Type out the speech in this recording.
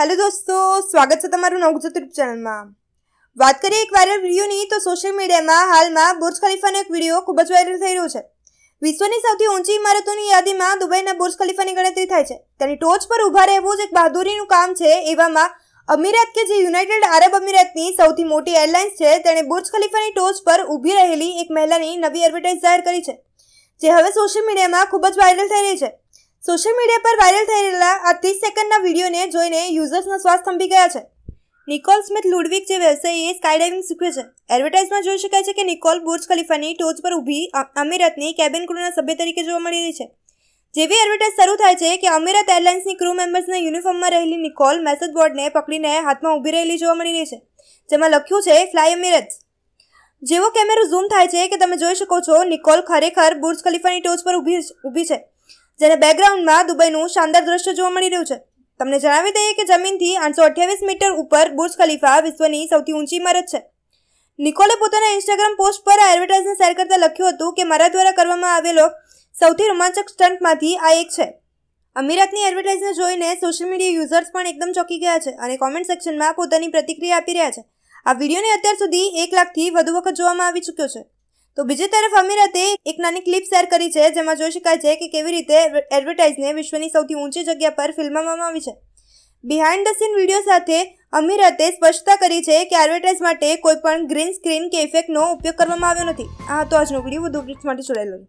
hello દોસ્તો સ્વાગત છે તમારું નવું ચતુર્પ ચેનલમાં વાત કરીએ એક વાયરલ વિડીયોની તો સોશિયલ મીડિયામાં હાલમાં બુર્જ ખલીફાનો એક વિડીયો ખૂબ જ વાયરલ થઈ રહ્યો છે વિશ્વની સૌથી ઊંચી ઇમારતોની યાદીમાં દુબઈના બુર્જ ખલીફાની ગણતરી થાય છે તેની ટોચ પર ઊભા રહેવું જ એક બહાદુરીનું કામ છે એવામાં અમીરાત કે જે યુનાઇટેડ આરબ અમીરાતની સૌથી મોટી એરલાઇન્સ છે તેણે બુર્જ ખલીફાની ટોચ પર ઊભી રહેલી એક મહિલાની નવી એડવર્ટાઇઝ જાહેર કરી છે જે હવે સોશિયલ મીડિયામાં ખૂબ જ વાયરલ થઈ રહી છે સોશિયલ મીડિયા પર વાયરલ થઈ રહેલા આ ત્રીસ સેકન્ડના વિડીયોને જોઈને યુઝર્સનો શ્વાસ થંભી ગયા છે નિકોલ સ્મિથ લુડવિક જે વ્યવસાયીએ સ્કાયડાઇવિંગ શીખ્યું છે એડવર્ટાઇઝમાં જોઈ શકાય છે કે નિકોલ બુર્જ ખલીફાની ટોચ પર ઊભી અમીરતની કેબિન ક્રૂના સભ્ય તરીકે જોવા મળી રહી છે જેવી એડવર્ટાઇઝ શરૂ થાય છે કે અમીરત એરલાઇન્સની ક્રૂ મેમ્બર્સના યુનિફોર્મમાં રહેલી નિકોલ મેસેજ બોર્ડને પકડીને હાથમાં ઊભી રહેલી જોવા મળી રહી છે જેમાં લખ્યું છે ફ્લાય અમીરત જેવો કેમેરો ઝૂમ થાય છે કે તમે જોઈ શકો છો નિકોલ ખરેખર બુર્જ ખલીફાની ટોચ પર ઊભી ઊભી છે જેને બેકગ્રાઉન્ડમાં દુબઈનું શાનદાર દ્રશ્ય જોવા મળી રહ્યું છે તમને જણાવી દઈએ કે જમીનથી આઠસો અઠ્યાવીસ મીટર ઉપર બુર્જ ખલીફા વિશ્વની સૌથી ઊંચી ઇમારત છે નિકોલે પોતાના ઇન્સ્ટાગ્રામ પોસ્ટ પર આ એડવર્ટાઇઝને શેર કરતાં લખ્યું હતું કે મારા દ્વારા કરવામાં આવેલો સૌથી રોમાંચક સ્ટન્ટમાંથી આ એક છે અમીરાતની એડવર્ટાઇઝને જોઈને સોશિયલ મીડિયા યુઝર્સ પણ એકદમ ચોંકી ગયા છે અને કોમેન્ટ સેક્શનમાં પોતાની પ્રતિક્રિયા આપી રહ્યા છે આ વિડીયોને અત્યાર સુધી એક લાખથી વધુ વખત જોવામાં આવી ચૂક્યો છે તો બીજી તરફ અમીરાતે એક નાની ક્લિપ શેર કરી છે જેમાં જોઈ શકાય છે કે કેવી રીતે એડવર્ટાઇઝને વિશ્વની સૌથી ઊંચી જગ્યા પર ફિલ્મવામાં આવી છે બિહાઇન્ડ ધ સીન વિડીયો સાથે અમીરાતે સ્પષ્ટતા કરી છે કે એડવર્ટાઇઝ માટે કોઈ પણ ગ્રીન સ્ક્રીન કે ઇફેક્ટનો ઉપયોગ કરવામાં આવ્યો નથી આ હતો આજનો વિડીયો વધુ માટે જોડાયેલો